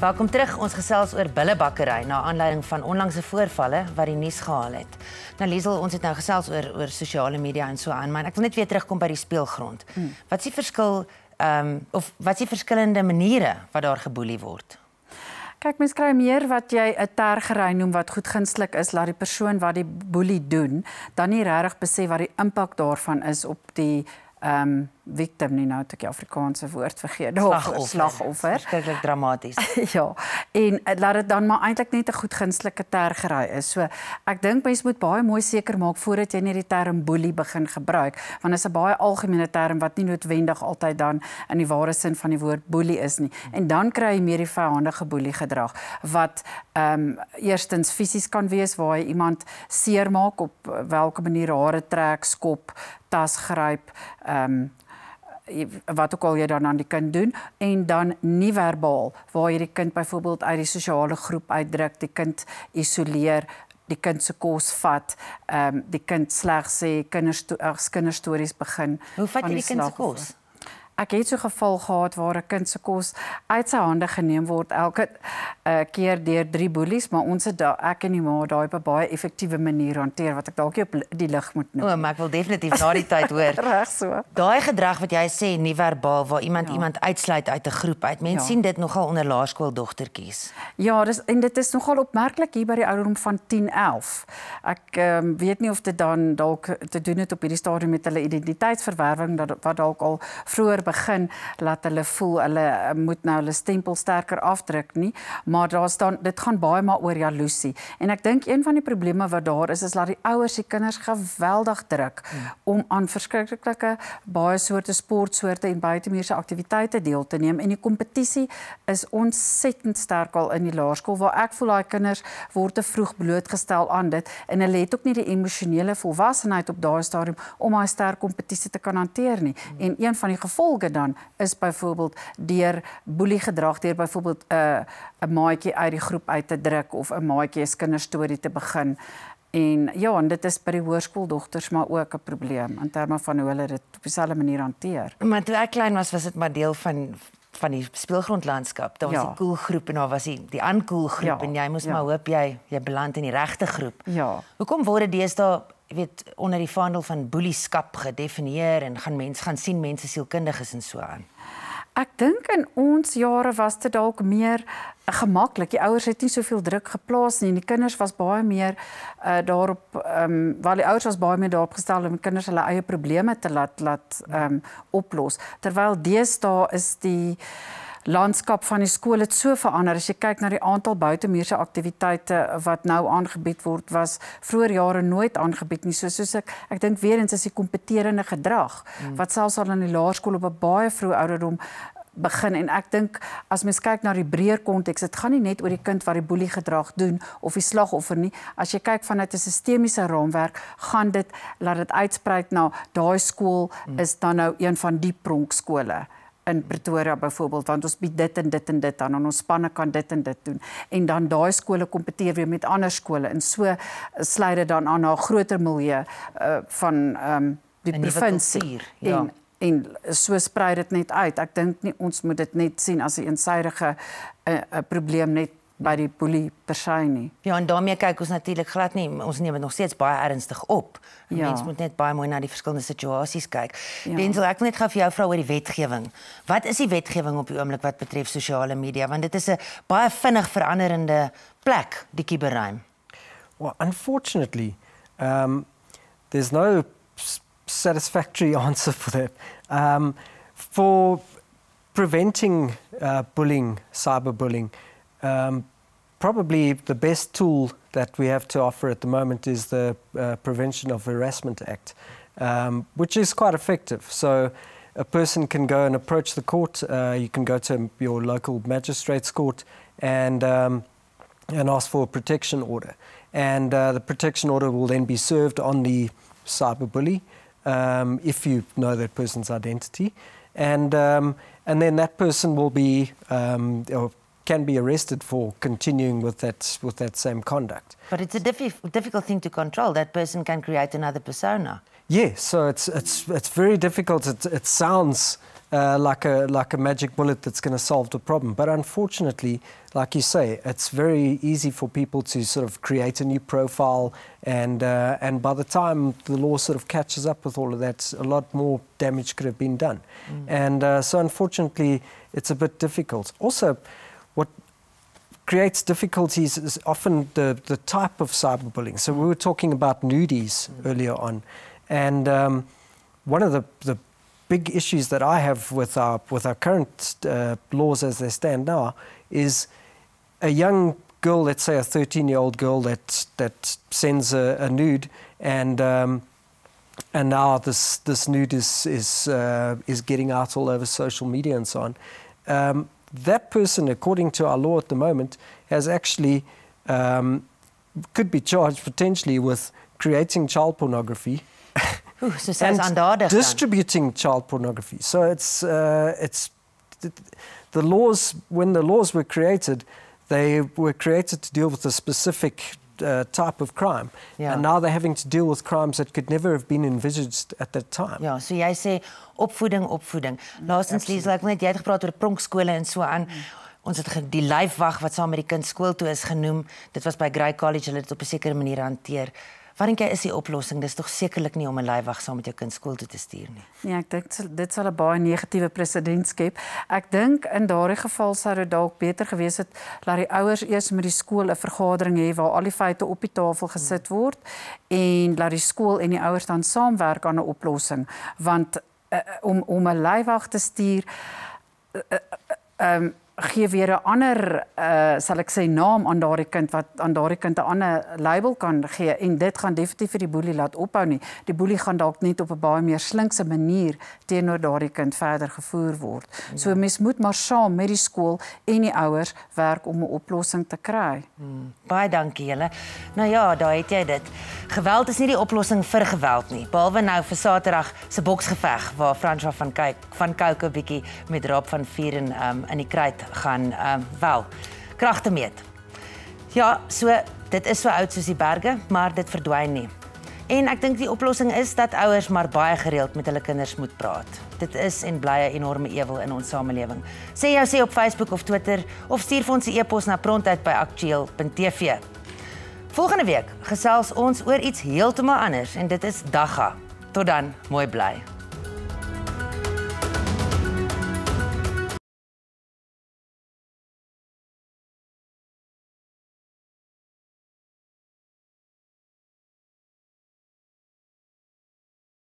Welkom terug. Ons gesels oor billebakkery na aanleiding van onlangse voorvalle wat die nuus gehaal het. Nou Liesel, ons het nou gesels oor oor sosiale media en so aan, maar ek wil net weer terugkom by die speelgrond. Hmm. Wat is die verskil ehm um, of wat is die verskillende maniere wat daar geboelie word? Kyk, mens kry meer wat jy 'n tergery noem wat goedgunstig is laat die persoon wat die boelie doen, dan nie regtig besef wat die impak daarvan is op die ehm um, victim nie nou tot die Afrikaanse woord vergeet daar of slagoffer. Dit is dramaties. ja. En eh, laat dit dan maar eintlik net 'n goedgunstelike ter gery is. So ek dink mens moet baie mooi seker maak voordat jy net die term boelie begin gebruik, want dit is 'n baie algemene term wat nie noodwendig altyd dan in die ware sin van die woord boelie is nie. En dan kry jy meer die vyandige boelie gedrag wat ehm um, eerstens fisies kan wees waar jy iemand seermaak op eh, watter manier hare trek, skop, tas gryp, ehm um, wat ook al jy dan aan die kind doen en dan nie verbaal waar jy die kind byvoorbeeld uit die sosiale groep uitdruk, die kind isoleer die kind se kos vat, ehm um, die kind sleg sê kinders ags kinderstories begin. Hoe vat jy die, die kind se kos? ek het so 'n geval gehad waar 'n kind se kos uit sy hande geneem word elke uh, keer deur drie boelies, maar ons het ek en die ma daai op 'n baie effektiewe manier hanteer wat ek dalk op die lig moet noem. O, maar ek wil definitief na die tyd hoor. Reg so. Daai gedrag wat jy sê nie verbaal waar iemand ja. iemand uitsluit uit 'n groep uit. Mense ja. sien dit nogal onder laerskooldogtertjies. Ja, dis en dit is nogal opmerklik hier by die ouderdom van 10, 11. Ek um, weet nie of dit dan dalk te doen het op hierdie stadium met hulle identiteitsverwerwing dat wat dalk al vroeër begin laat hulle voel hulle eh, moet nou hulle stempel sterker afdruk nie, maar daar staan dit gaan baie maar oor jaloesie. En ek dink een van die probleme wat daar is is dat die ouers die kinders geweldig druk hmm. om aan verskriklike baie soorte sportsoorte en buitemuurse aktiwiteite deel te neem en die kompetisie is ontsettend sterk al in die laerskool waar ek voel daai kinders word te vroeg blootgestel aan dit en hulle het ook nie die emosionele volwassenheid op daai stadium om daai sterk kompetisie te kan hanteer nie. Hmm. En een van die gevolge gevolge dan is byvoorbeeld deur boelie gedrag deur byvoorbeeld 'n uh, eh, 'n maatjie uit die groep uit te druk of 'n maatjie se kinderstorie te begin. En ja, en dit is by die hoërskooldogters maar ook 'n probleem in terme van hoe hulle dit op dieselfde manier hanteer. Maar toe ek klein was, was dit maar deel van van die speelgrondlandskap. Daar was ja. die cool groep en daar was die die uncool groep ja. en jy moes ja. maar hoop jy jy beland in die regte groep. Ja. Hoekom word dit deesdae jy weet onder die vaandel van boelieskap gedefinieer en gaan mense gaan sien mense sielkundiges en so aan. Ek dink in ons jare was dit dalk meer eh, gemaklik. Die ouers het nie soveel druk geplaas nie en die kinders was baie meer uh, daarop ehm um, waar die ouers was baie meer daarop gestel om die kinders hulle eie probleme te laat laat ehm um, oplos. Terwyl deesdae is die landskap van die skool het so verander. As jy kyk na die aantal buitemuurse aktiwiteite wat nou aangebied word, was vroeër jare nooit aangebied nie. So soos ek ek dink weer eens is die kompeterende gedrag hmm. wat selfs al in die laerskool op 'n baie vroeë ouderdom begin en ek dink as mens kyk na die breër konteks dit gaan nie net oor die kind wat die boelie gedrag doen of die slagoffer nie as jy kyk vanuit 'n sistemiese raamwerk gaan dit laat dit uitsprei na daai skool hmm. is dan nou een van die pronkskole in Pretoria byvoorbeeld want ons bied dit en dit en dit aan en ons spanne kan dit en dit doen en dan daai skole kompeteer weer met ander skole en so slyt dit dan aan na 'n groter milieu uh, van ehm um, die provinsie ja en, en so sprei dit net uit ek dink nie ons moet dit net sien as 'n een eensydige 'n uh, eh, uh, eh, probleem net by die polisie persy nie. Ja, en daarmee kyk ons natuurlik glad nie, ons neem dit nog steeds baie ernstig op. Ja. Mens moet net baie mooi na die verskillende situasies kyk. Ja. Denzel, ek wil net gaan vir jou vra oor die wetgewing. Wat is die wetgewing op die oomblik wat betref sosiale media want dit is 'n baie vinnig veranderende plek, die kiberruim. Well, unfortunately, um there's no satisfactory answer for that. Um for preventing uh bullying, cyberbullying. Um, probably the best tool that we have to offer at the moment is the uh, Prevention of Harassment Act, um, which is quite effective. So a person can go and approach the court. Uh, you can go to your local magistrate's court and um, and ask for a protection order. And uh, the protection order will then be served on the cyberbully um, if you know that person's identity. And um, and then that person will be, um, or can be arrested for continuing with that, with that same conduct. But it's a diffi difficult thing to control. That person can create another persona. Yes, yeah, so it's, it's, it's very difficult. It, it sounds uh, like, a, like a magic bullet that's going to solve the problem. But unfortunately, like you say, it's very easy for people to sort of create a new profile, and, uh, and by the time the law sort of catches up with all of that, a lot more damage could have been done. Mm. And uh, so, unfortunately, it's a bit difficult. Also, what creates difficulties is often the, the type of cyberbullying. So we were talking about nudies mm. earlier on. And um, one of the, the big issues that I have with our, with our current uh, laws as they stand now is a young girl, let's say a 13 year old girl that, that sends a, a nude and um, and now this this nude is is uh, is getting out all over social media and so on. Um, that person, according to our law at the moment, has actually um, could be charged potentially with creating child pornography. Ooh, so and distributing child pornography. So it's uh, it's the laws when the laws were created, they were created to deal with a specific uh, type of crime. Yeah. And ja. now they're having to deal with crimes that could never have been envisaged at that time. Yeah, ja, so jy sê opvoeding, opvoeding. Laastens lees ek net jy het gepraat oor pronkskole en so aan. Mm. Ons het die lyfwag wat saam met die kind skool toe is genoem. Dit was by Grey College hulle dit op 'n sekere manier hanteer. Wat dink jy is die oplossing? Dis tog sekerlik nie om 'n leiwag saam met jou kind skool toe te stuur nie. Nee, ek dink dit sal 'n baie negatiewe presedent skep. Ek dink in daardie geval sou dit dalk beter gewees het dat die ouers eers met die skool 'n vergadering hê waar al die feite op die tafel gesit word en dat die skool en die ouers dan saamwerk aan 'n oplossing, want uh, om om 'n leiwag te stuur uh, uh, um, gee weer 'n ander uh sal ek sê naam aan daardie kind wat aan daardie kind 'n ander label kan gee en dit gaan definitief vir die boelie laat ophou nie. Die boelie gaan dalk net op 'n baie meer slinkse manier teenoor daardie kind verder gevoer word. So ja. mens moet maar saam met die skool en die ouers werk om 'n oplossing te kry. Hmm. Baie dankie julle. Nou ja, daai het jy dit. Geweld is nie die oplossing vir geweld nie, behalwe nou vir Saterdag se boksgeveg waar Francois van kyk van Kouke bietjie met Rob van 4 en um, in die kruit gaan ehm uh, wel kragte meet. Ja, so dit is so oud soos die berge, maar dit verdwyn nie. En ek dink die oplossing is dat ouers maar baie gereeld met hulle kinders moet praat. Dit is en bly 'n enorme ewel in ons samelewing. Sê jou sê op Facebook of Twitter of stuur vir ons 'n e-pos na prontuit@aktueel.tv. Volgende week gesels ons oor iets heeltemal anders en dit is dagga. Tot dan, mooi bly.